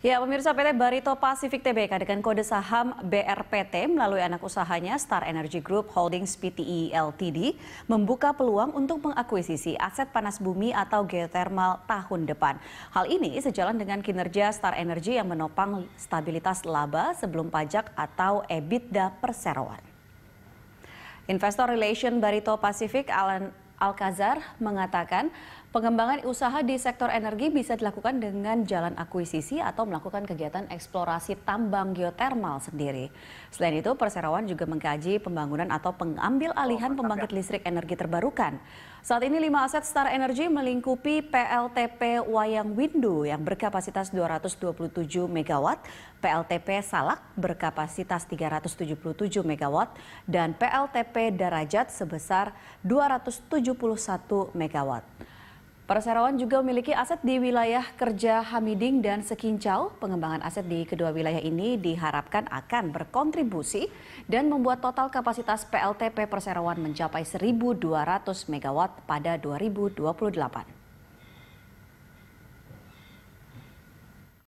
Ya, pemirsa PT Barito Pacific Tbk dengan kode saham BRPT melalui anak usahanya Star Energy Group Holdings PTE Ltd membuka peluang untuk mengakuisisi aset panas bumi atau geothermal tahun depan. Hal ini sejalan dengan kinerja Star Energy yang menopang stabilitas laba sebelum pajak atau EBITDA perseroan. Investor Relation Barito Pacific Alan Alkazar mengatakan Pengembangan usaha di sektor energi bisa dilakukan dengan jalan akuisisi atau melakukan kegiatan eksplorasi tambang geotermal sendiri. Selain itu, perseroan juga mengkaji pembangunan atau pengambil oh, alihan pembangkit ya. listrik energi terbarukan. Saat ini lima aset Star Energy melingkupi PLTP Wayang Windu yang berkapasitas 227 MW, PLTP Salak berkapasitas 377 MW, dan PLTP Darajat sebesar 271 MW. Perseroan juga memiliki aset di wilayah kerja Hamiding dan Sekincau. Pengembangan aset di kedua wilayah ini diharapkan akan berkontribusi dan membuat total kapasitas PLTP Perseroan mencapai 1.200 MW pada 2028.